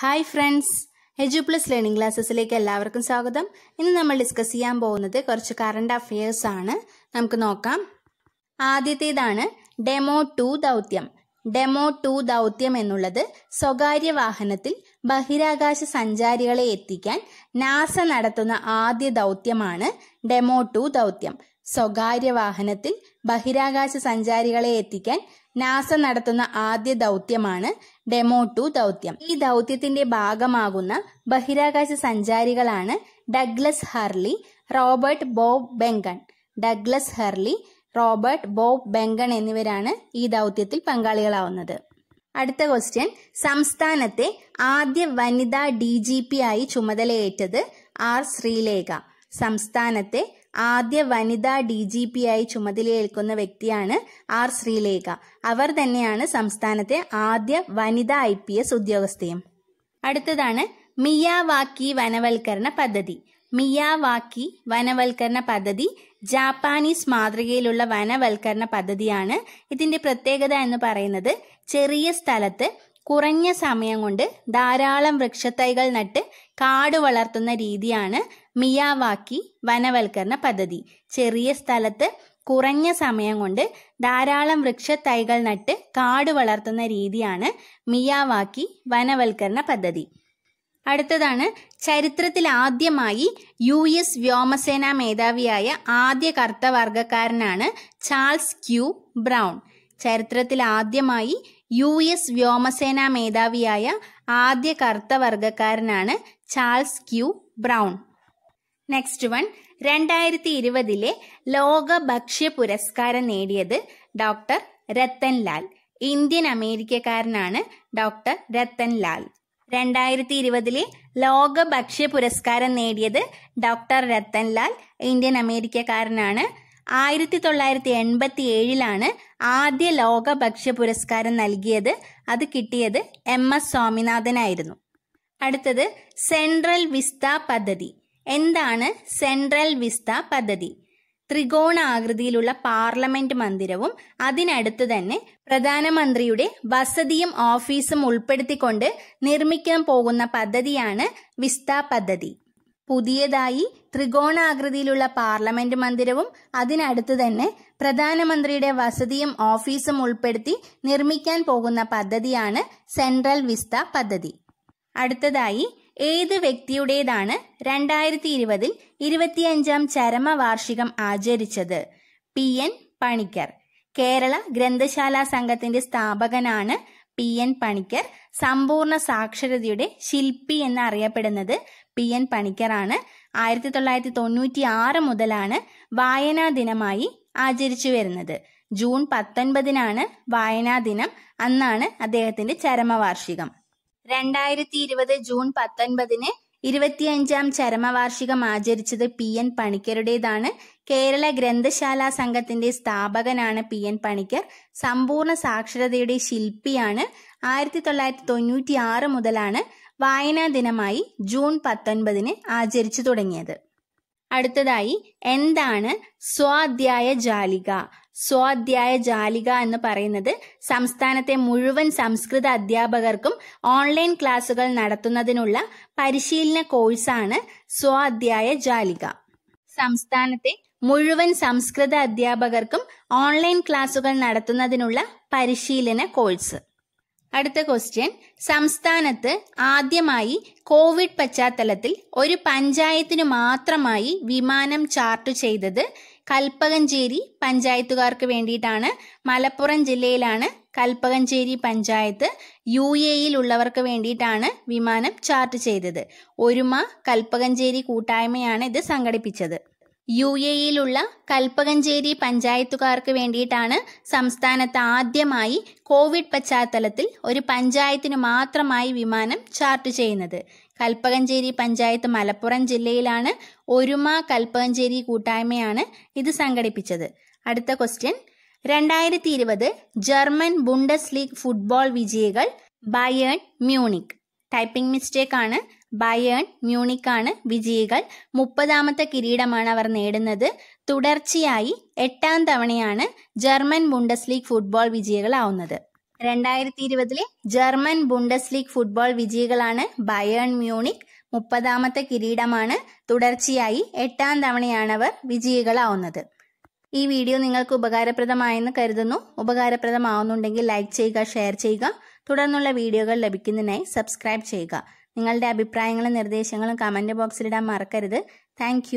hi friends edu plus learning ക്ലാസ്സസിലേക്ക് എല്ലാവർക്കും സ്വാഗതം ഇന്ന് നമ്മൾ ഡിസ്കസ് ചെയ്യാൻ പോകുന്നത് കുറച്ച് കറണ്ട് അഫയേഴ്സ് ആണ് നമുക്ക് നോക്കാം ആദ്യത്തേതാണ് ഡെമോ ടു ദൗത്യം ഡെമോ ടു ദൗത്യം എന്നുള്ളത് സ്വകാര്യ വാഹനത്തിൽ ബഹിരാകാശ സഞ്ചാരികളെ എത്തിക്കാൻ നാസ നടത്തുന്ന ആദ്യ ദൗത്യമാണ് ഡെമോ ടു ദൗത്യം സ്വകാര്യ വാഹനത്തിൽ ബഹിരാകാശ സഞ്ചാരികളെ എത്തിക്കാൻ നാസ നടത്തുന്ന ആദ്യ ദൗത്യമാണ് ഡെമോ ടു ദൗത്യം ഈ ദൗത്യത്തിന്റെ ഭാഗമാകുന്ന ബഹിരാകാശ സഞ്ചാരികളാണ് Douglas Hurley Robert Bob Behnken Douglas Hurley Robert Bob Behnken എന്നിവരാണ് ഈ ദൗത്യത്തിൽ പങ്കാളികളാവുന്നത് അടുത്ത ക്വസ്റ്റ്യൻ സംസ്ഥാനത്തെ ആദ്യ വനിതാ ഡി ജി പി ആയി ചുമതലയേറ്റത് ആർ ശ്രീലേഖ സംസ്ഥാനത്തെ ആദ്യ വനിതാ ഡി ജി ആയി ചുമതലയേൽക്കുന്ന വ്യക്തിയാണ് ആർ ശ്രീലേഖ അവർ തന്നെയാണ് സംസ്ഥാനത്തെ ആദ്യ വനിതാ ഐ പി എസ് ഉദ്യോഗസ്ഥയും അടുത്തതാണ് മിയാവാക്കി വനവൽക്കരണ പദ്ധതി മിയാവാക്കി വനവൽക്കരണ പദ്ധതി ജാപ്പാനീസ് മാതൃകയിലുള്ള വനവൽക്കരണ പദ്ധതിയാണ് ഇതിന്റെ പ്രത്യേകത എന്ന് പറയുന്നത് ചെറിയ സ്ഥലത്ത് കുറഞ്ഞ സമയം കൊണ്ട് ധാരാളം വൃക്ഷത്തൈകൾ നട്ട് കാട് വളർത്തുന്ന രീതിയാണ് മിയാവാക്കി വനവൽക്കരണ പദ്ധതി ചെറിയ സ്ഥലത്ത് കുറഞ്ഞ സമയം കൊണ്ട് ധാരാളം വൃക്ഷത്തൈകൾ നട്ട് കാട് വളർത്തുന്ന രീതിയാണ് മിയാവാക്കി വനവൽക്കരണ പദ്ധതി അടുത്തതാണ് ചരിത്രത്തിൽ ആദ്യമായി യു എസ് വ്യോമസേനാ മേധാവിയായ ആദ്യ കർത്തവർഗക്കാരനാണ് ചാൾസ് ക്യൂ ബ്രൗൺ ചരിത്രത്തിൽ ആദ്യമായി യു എസ് വ്യോമസേനാ മേധാവിയായ ആദ്യ കറുത്തവർഗക്കാരനാണ് Charles Q Brown next one രണ്ടായിരത്തി ഇരുപതിലെ ലോക ഭക്ഷ്യ പുരസ്കാരം നേടിയത് ഡോക്ടർ രത്തൻ ലാൽ ഇന്ത്യൻ അമേരിക്കക്കാരനാണ് ഡോക്ടർ രത്തൻ ലാൽ രണ്ടായിരത്തി ഇരുപതിലെ ലോക ഭക്ഷ്യ പുരസ്കാരം നേടിയത് ഡോക്ടർ രത്തൻലാൽ ഇന്ത്യൻ അമേരിക്കക്കാരനാണ് ആയിരത്തി തൊള്ളായിരത്തി എൺപത്തി ഏഴിലാണ് ആദ്യ ലോക ഭക്ഷ്യ പുരസ്കാരം നൽകിയത് അത് കിട്ടിയത് എം എസ് സ്വാമിനാഥനായിരുന്നു അടുത്തത് സെൻട്രൽ വിസ്ത പദ്ധതി എന്താണ് സെൻട്രൽ വിസ്ത പദ്ധതി ത്രികോണാകൃതിയിലുള്ള പാർലമെന്റ് മന്ദിരവും അതിനടുത്ത് തന്നെ പ്രധാനമന്ത്രിയുടെ വസതിയും ഓഫീസും ഉൾപ്പെടുത്തിക്കൊണ്ട് നിർമ്മിക്കാൻ പോകുന്ന പദ്ധതിയാണ് വിസ്ത പദ്ധതി പുതിയതായി ത്രികോണാകൃതിയിലുള്ള പാർലമെന്റ് മന്ദിരവും അതിനടുത്ത് തന്നെ പ്രധാനമന്ത്രിയുടെ വസതിയും ഓഫീസും ഉൾപ്പെടുത്തി നിർമ്മിക്കാൻ പോകുന്ന പദ്ധതിയാണ് സെൻട്രൽ വിസ്ത പദ്ധതി അടുത്തതായി ഏത് വ്യക്തിയുടേതാണ് രണ്ടായിരത്തി ഇരുപതിൽ ഇരുപത്തിയഞ്ചാം ചരമവാർഷികം ആചരിച്ചത് പി എൻ പണിക്കർ കേരള ഗ്രന്ഥശാല സംഘത്തിന്റെ സ്ഥാപകനാണ് പി എൻ പണിക്കർ സമ്പൂർണ്ണ സാക്ഷരതയുടെ ശില്പി അറിയപ്പെടുന്നത് പി എൻ പണിക്കറാണ് ആയിരത്തി തൊള്ളായിരത്തി തൊണ്ണൂറ്റി ആറ് മുതലാണ് വായനാ ദിനമായി ആചരിച്ചു വരുന്നത് ജൂൺ പത്തൊൻപതിനാണ് വായനാ ദിനം അന്നാണ് അദ്ദേഹത്തിന്റെ ചരമവാർഷികം രണ്ടായിരത്തി ഇരുപത് ജൂൺ പത്തൊൻപതിന് ഇരുപത്തിയഞ്ചാം ചരമവാർഷികം ആചരിച്ചത് പി എൻ പണിക്കരുടേതാണ് കേരള ഗ്രന്ഥശാല സംഘത്തിന്റെ സ്ഥാപകനാണ് പി എൻ പണിക്കർ സമ്പൂർണ്ണ സാക്ഷരതയുടെ ശില്പിയാണ് ആയിരത്തി തൊള്ളായിരത്തി തൊണ്ണൂറ്റി ആറ് മുതലാണ് വായനാ ദിനമായി ജൂൺ പത്തൊൻപതിന് ആചരിച്ചു തുടങ്ങിയത് അടുത്തതായി എന്താണ് സ്വാധ്യായ ജാലിക സ്വാധ്യായ ജാലിക എന്ന് പറയുന്നത് സംസ്ഥാനത്തെ മുഴുവൻ സംസ്കൃത അധ്യാപകർക്കും ഓൺലൈൻ ക്ലാസുകൾ നടത്തുന്നതിനുള്ള പരിശീലന കോഴ്സാണ് സ്വാധ്യായ ജാലിക സംസ്ഥാനത്തെ മുഴുവൻ സംസ്കൃത അധ്യാപകർക്കും ഓൺലൈൻ ക്ലാസുകൾ നടത്തുന്നതിനുള്ള പരിശീലന കോഴ്സ് അടുത്ത ക്വസ്റ്റ്യൻ സംസ്ഥാനത്ത് ആദ്യമായി കോവിഡ് പശ്ചാത്തലത്തിൽ ഒരു പഞ്ചായത്തിനു മാത്രമായി വിമാനം ചാർട്ട് ചെയ്തത് കൽപ്പകഞ്ചേരി പഞ്ചായത്തുകാർക്ക് വേണ്ടിയിട്ടാണ് മലപ്പുറം ജില്ലയിലാണ് കൽപ്പകഞ്ചേരി പഞ്ചായത്ത് യു എയിൽ ഉള്ളവർക്ക് വേണ്ടിയിട്ടാണ് വിമാനം ചാർട്ട് ചെയ്തത് ഒരുമ കൽപ്പകഞ്ചേരി കൂട്ടായ്മയാണ് ഇത് സംഘടിപ്പിച്ചത് യു എ യിലുള്ള കൽപ്പകഞ്ചേരി പഞ്ചായത്തുകാർക്ക് വേണ്ടിയിട്ടാണ് സംസ്ഥാനത്ത് ആദ്യമായി കോവിഡ് പശ്ചാത്തലത്തിൽ ഒരു പഞ്ചായത്തിന് മാത്രമായി വിമാനം ചാർട്ട് ചെയ്യുന്നത് കൽപ്പകഞ്ചേരി പഞ്ചായത്ത് മലപ്പുറം ജില്ലയിലാണ് ഒരുമ കൽപ്പകഞ്ചേരി കൂട്ടായ്മയാണ് ഇത് സംഘടിപ്പിച്ചത് അടുത്ത ക്വസ്റ്റ്യൻ രണ്ടായിരത്തി ഇരുപത് ജർമ്മൻ ബുണ്ടസ് ലീഗ് ഫുട്ബോൾ വിജയികൾ ബയേൺ മ്യൂണിക് ടൈപ്പിംഗ് മിസ്റ്റേക്ക് ആണ് ബയേൺ മ്യൂണിക്കാണ് വിജയികൾ മുപ്പതാമത്തെ കിരീടമാണ് അവർ നേടുന്നത് തുടർച്ചയായി എട്ടാം തവണയാണ് ജർമ്മൻ ബുണ്ടസ് ലീഗ് ഫുട്ബോൾ വിജയികളാവുന്നത് രണ്ടായിരത്തി ഇരുപതിലെ ജർമ്മൻ ബുണ്ടസ് ലീഗ് ഫുട്ബോൾ വിജയികളാണ് ബയേൺ മ്യൂണിക് മുപ്പതാമത്തെ കിരീടമാണ് തുടർച്ചയായി എട്ടാം തവണയാണ് അവർ വിജയികളാവുന്നത് ഈ വീഡിയോ നിങ്ങൾക്ക് ഉപകാരപ്രദമായെന്ന് കരുതുന്നു ഉപകാരപ്രദമാവുന്നുണ്ടെങ്കിൽ ലൈക്ക് ചെയ്യുക ഷെയർ ചെയ്യുക തുടർന്നുള്ള വീഡിയോകൾ ലഭിക്കുന്നതിനായി സബ്സ്ക്രൈബ് ചെയ്യുക നിങ്ങളുടെ അഭിപ്രായങ്ങളും നിർദ്ദേശങ്ങളും കമൻറ്റ് ബോക്സിലിടാൻ മറക്കരുത് താങ്ക്